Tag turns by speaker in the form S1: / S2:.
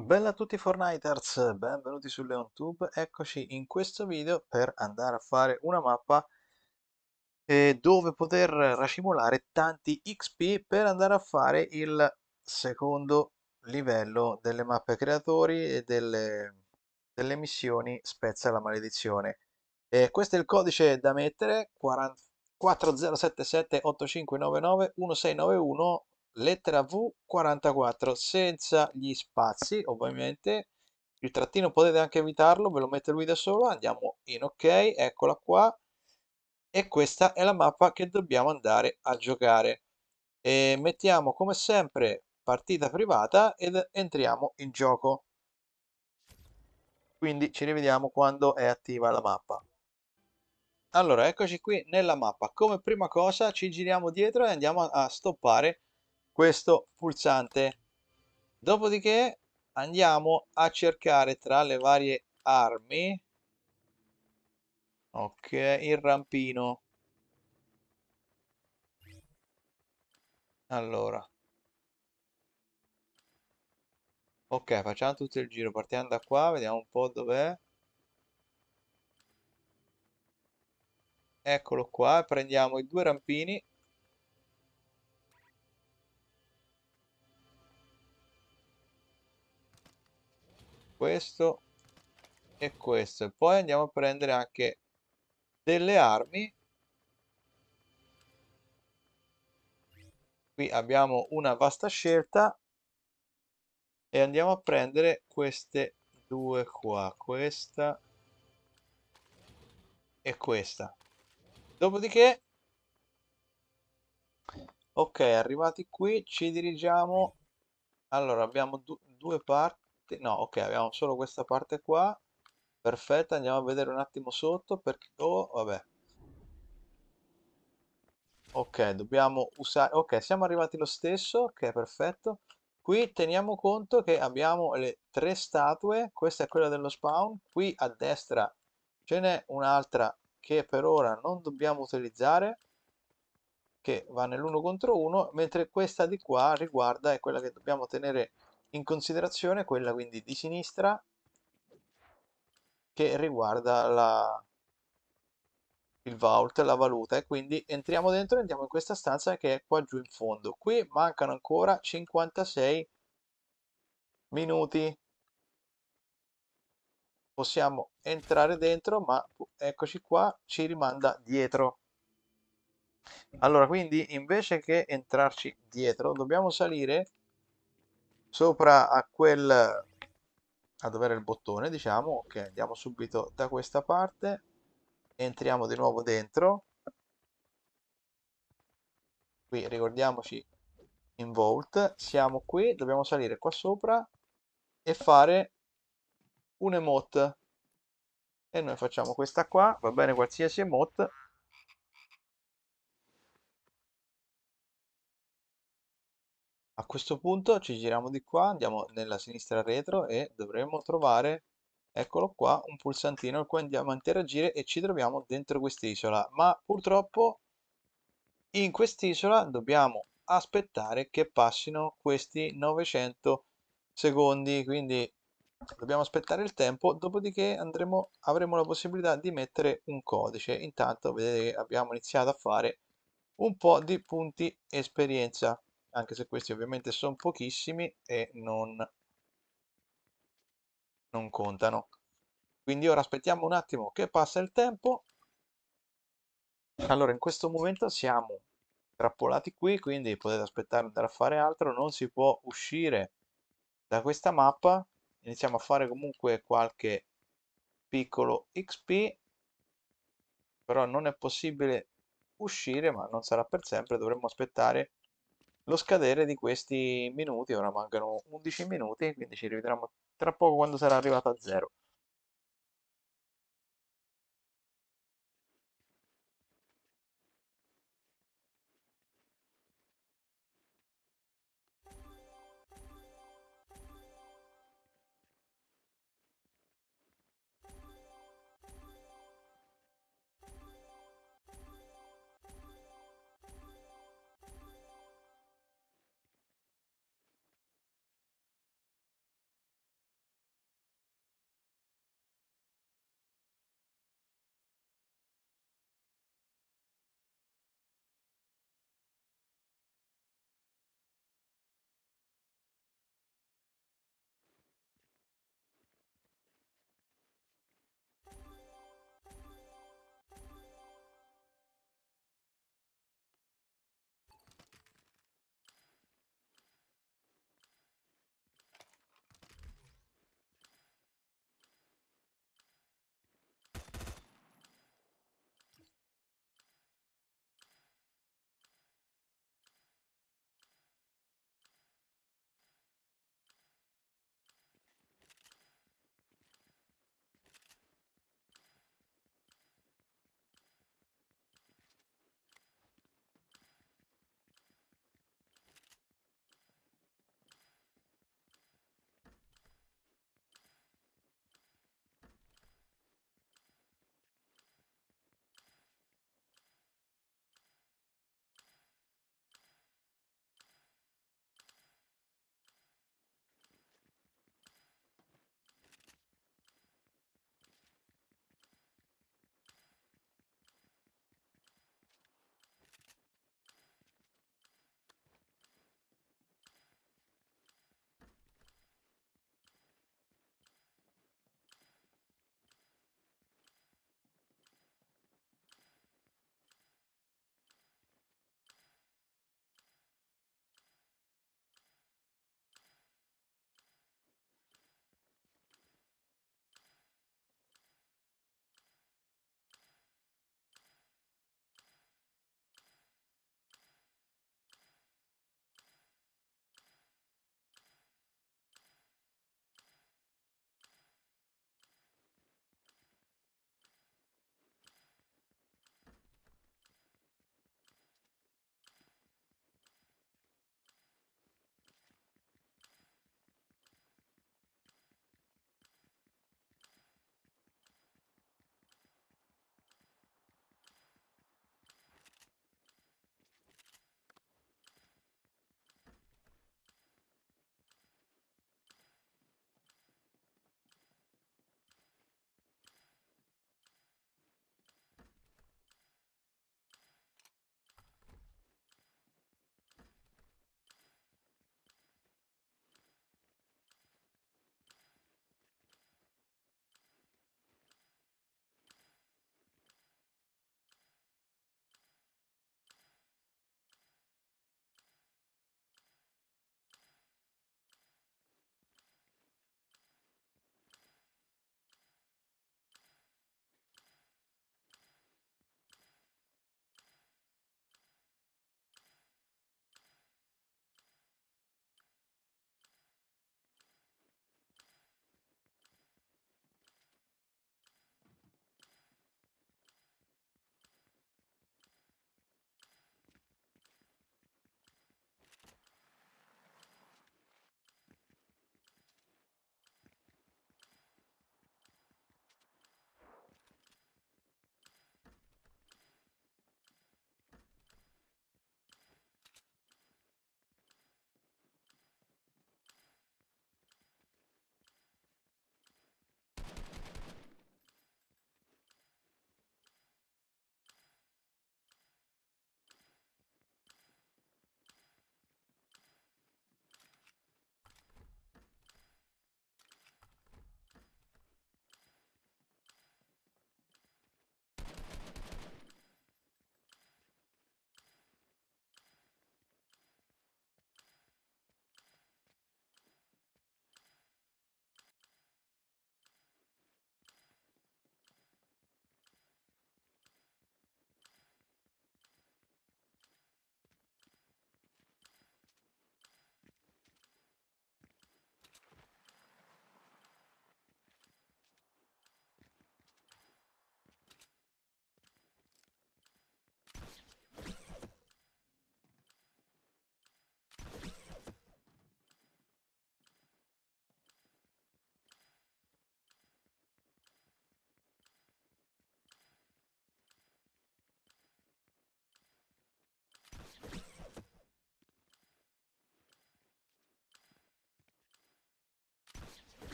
S1: Bella a tutti Fortniters, benvenuti su LeonTube, eccoci in questo video per andare a fare una mappa eh, dove poter racimolare tanti XP per andare a fare il secondo livello delle mappe creatori e delle, delle missioni Spezza la maledizione. Eh, questo è il codice da mettere, 40, 4077 8599 1691 lettera V 44 senza gli spazi ovviamente il trattino potete anche evitarlo ve lo mette lui da solo andiamo in ok eccola qua e questa è la mappa che dobbiamo andare a giocare e mettiamo come sempre partita privata ed entriamo in gioco quindi ci rivediamo quando è attiva la mappa allora eccoci qui nella mappa come prima cosa ci giriamo dietro e andiamo a stoppare questo pulsante dopodiché andiamo a cercare tra le varie armi ok il rampino allora ok facciamo tutto il giro partiamo da qua vediamo un po' dov'è eccolo qua prendiamo i due rampini questo e questo e poi andiamo a prendere anche delle armi qui abbiamo una vasta scelta e andiamo a prendere queste due qua questa e questa dopodiché ok arrivati qui ci dirigiamo allora abbiamo du due parti effetti, no, ok, abbiamo solo questa parte qua, perfetta, andiamo a vedere un attimo sotto, perché, oh, vabbè. Ok, dobbiamo usare, ok, siamo arrivati lo stesso, ok, perfetto. Qui teniamo conto che abbiamo le tre statue, questa è quella dello spawn, qui a destra ce n'è un'altra che per ora non dobbiamo utilizzare, che va nell'uno contro uno mentre questa di qua riguarda è quella che dobbiamo tenere in considerazione quella quindi di sinistra che riguarda la, il vault, la valuta e quindi entriamo dentro e andiamo in questa stanza che è qua giù in fondo. Qui mancano ancora 56 minuti. Possiamo entrare dentro ma eccoci qua, ci rimanda dietro. Allora quindi invece che entrarci dietro dobbiamo salire sopra a quel a dove era il bottone diciamo ok andiamo subito da questa parte entriamo di nuovo dentro qui ricordiamoci in volt siamo qui dobbiamo salire qua sopra e fare un emote e noi facciamo questa qua va bene qualsiasi emote A questo punto ci giriamo di qua, andiamo nella sinistra retro e dovremmo trovare, eccolo qua, un pulsantino. Qua andiamo a interagire e ci troviamo dentro quest'isola. Ma purtroppo in quest'isola dobbiamo aspettare che passino questi 900 secondi. Quindi dobbiamo aspettare il tempo, dopodiché andremo, avremo la possibilità di mettere un codice. Intanto vedete che abbiamo iniziato a fare un po' di punti esperienza anche se questi ovviamente sono pochissimi e non, non contano. Quindi ora aspettiamo un attimo che passa il tempo. Allora, in questo momento siamo trappolati qui, quindi potete aspettare di andare a fare altro, non si può uscire da questa mappa. Iniziamo a fare comunque qualche piccolo XP, però non è possibile uscire, ma non sarà per sempre, dovremmo aspettare lo scadere di questi minuti, ora mancano 11 minuti, quindi ci rivedremo tra poco quando sarà arrivato a zero.